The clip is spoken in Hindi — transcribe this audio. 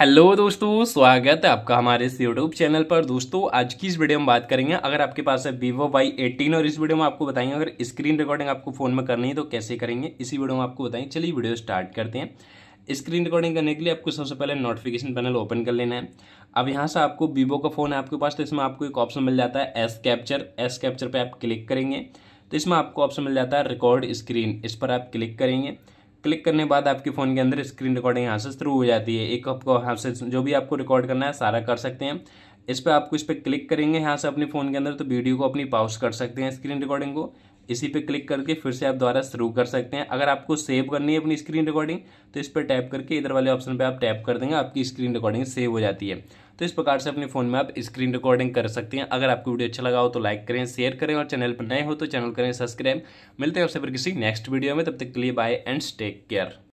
हेलो दोस्तों स्वागत है आपका हमारे इस यूट्यूब चैनल पर दोस्तों आज की इस वीडियो में बात करेंगे अगर आपके पास है वीवो वाई एटीन और इस वीडियो में आपको बताएंगे अगर स्क्रीन रिकॉर्डिंग आपको फ़ोन में करनी है तो कैसे करेंगे इसी वीडियो में आपको बताएंगे चलिए वीडियो स्टार्ट करते हैं स्क्रीन रिकॉर्डिंग करने के लिए आपको सबसे पहले नोटिफिकेशन पैनल ओपन कर लेना है अब यहाँ से आपको वीवो का फ़ोन है आपके पास तो इसमें आपको एक ऑप्शन मिल जाता है एस कैप्चर एस कैप्चर पर आप क्लिक करेंगे तो इसमें आपको ऑप्शन मिल जाता है रिकॉर्ड स्क्रीन इस पर आप क्लिक करेंगे क्लिक करने बाद आपके फ़ोन के अंदर स्क्रीन रिकॉर्डिंग यहाँ से शुरू हो जाती है एक आपको यहाँ से जो भी आपको रिकॉर्ड करना है सारा कर सकते हैं इस पर आपको इस पर क्लिक करेंगे यहाँ से अपने फ़ोन के अंदर तो वीडियो को अपनी पाउस कर सकते हैं स्क्रीन रिकॉर्डिंग को इसी पे क्लिक करके फिर से आप दोबारा शुरू कर सकते हैं अगर आपको सेव करनी है अपनी स्क्रीन रिकॉर्डिंग तो इस पर टैप करके इधर वाले ऑप्शन पे आप टैप कर देंगे आपकी स्क्रीन रिकॉर्डिंग सेव हो जाती है तो इस प्रकार से अपने फ़ोन में आप स्क्रीन रिकॉर्डिंग कर सकते हैं अगर आपको वीडियो अच्छा लगा हो तो लाइक करें शेयर करें और चैनल पर नए हो तो चैनल करें सब्सक्राइब मिलते हैं आपसे फिर किसी नेक्स्ट वीडियो में तब तक के लिए बाय एंड टेक केयर